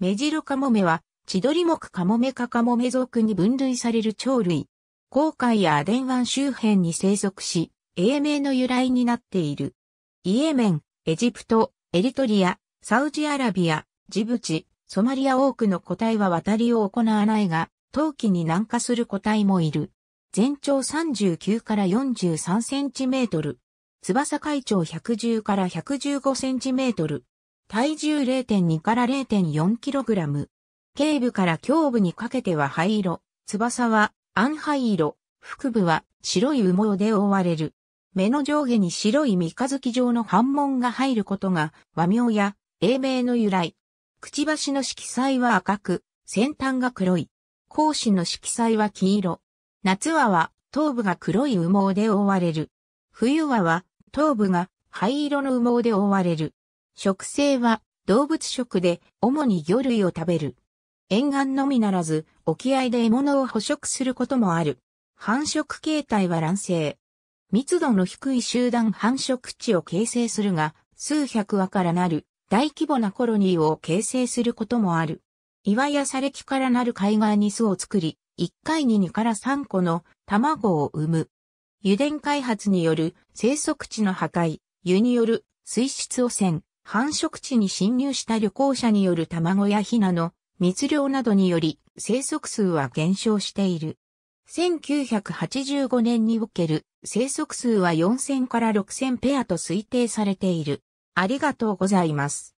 メジロカモメは、千鳥目カモメ科カモメ属に分類される鳥類。航海やアデン湾周辺に生息し、英名の由来になっている。イエメン、エジプト、エリトリア、サウジアラビア、ジブチ、ソマリア多くの個体は渡りを行わないが、冬季に南下する個体もいる。全長39から43センチメートル。翼海長110から115センチメートル。体重0.2から 0.4kg。頸部から胸部にかけては灰色、翼は暗灰色、腹部は白い羽毛で覆われる。目の上下に白い三日月状の反紋が入ることが和名や英名の由来。くちばしの色彩は赤く、先端が黒い。講子の色彩は黄色。夏はは頭部が黒い羽毛で覆われる。冬はは頭部が灰色の羽毛で覆われる。食性は動物食で主に魚類を食べる。沿岸のみならず沖合で獲物を捕食することもある。繁殖形態は卵生。密度の低い集団繁殖地を形成するが、数百羽からなる大規模なコロニーを形成することもある。岩や砂礫からなる海岸に巣を作り、1回に2から3個の卵を産む。油田開発による生息地の破壊、湯による水質汚染、繁殖地に侵入した旅行者による卵やヒナの密漁などにより生息数は減少している。1985年における生息数は4000から6000ペアと推定されている。ありがとうございます。